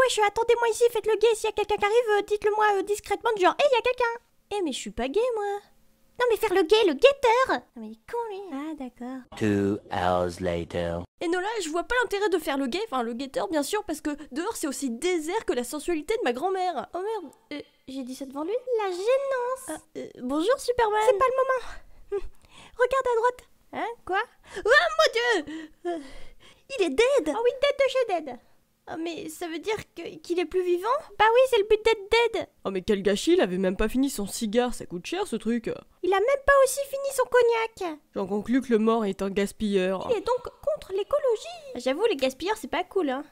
wesh, attendez-moi ici, faites-le gay, s'il y a quelqu'un qui arrive, euh, dites-le moi euh, discrètement, du genre, eh, il y a quelqu'un Eh, mais je suis pas gay, moi non mais faire le gay, le guetteur Non mais il est con lui Ah d'accord. hours later. Et non là, je vois pas l'intérêt de faire le gay, enfin le guetteur bien sûr, parce que dehors c'est aussi désert que la sensualité de ma grand-mère Oh merde, euh, j'ai dit ça devant lui La gênance ah, Bonjour Superman C'est pas le moment hum, Regarde à droite Hein Quoi Oh mon dieu Il est dead oh, oui, dead de chez dead Oh, mais ça veut dire qu'il est plus vivant Bah oui, c'est le but d'être dead Oh, mais quel gâchis, il avait même pas fini son cigare, ça coûte cher ce truc Il a même pas aussi fini son cognac J'en conclus que le mort est un gaspilleur. Il est donc contre l'écologie J'avoue, les gaspilleurs, c'est pas cool, hein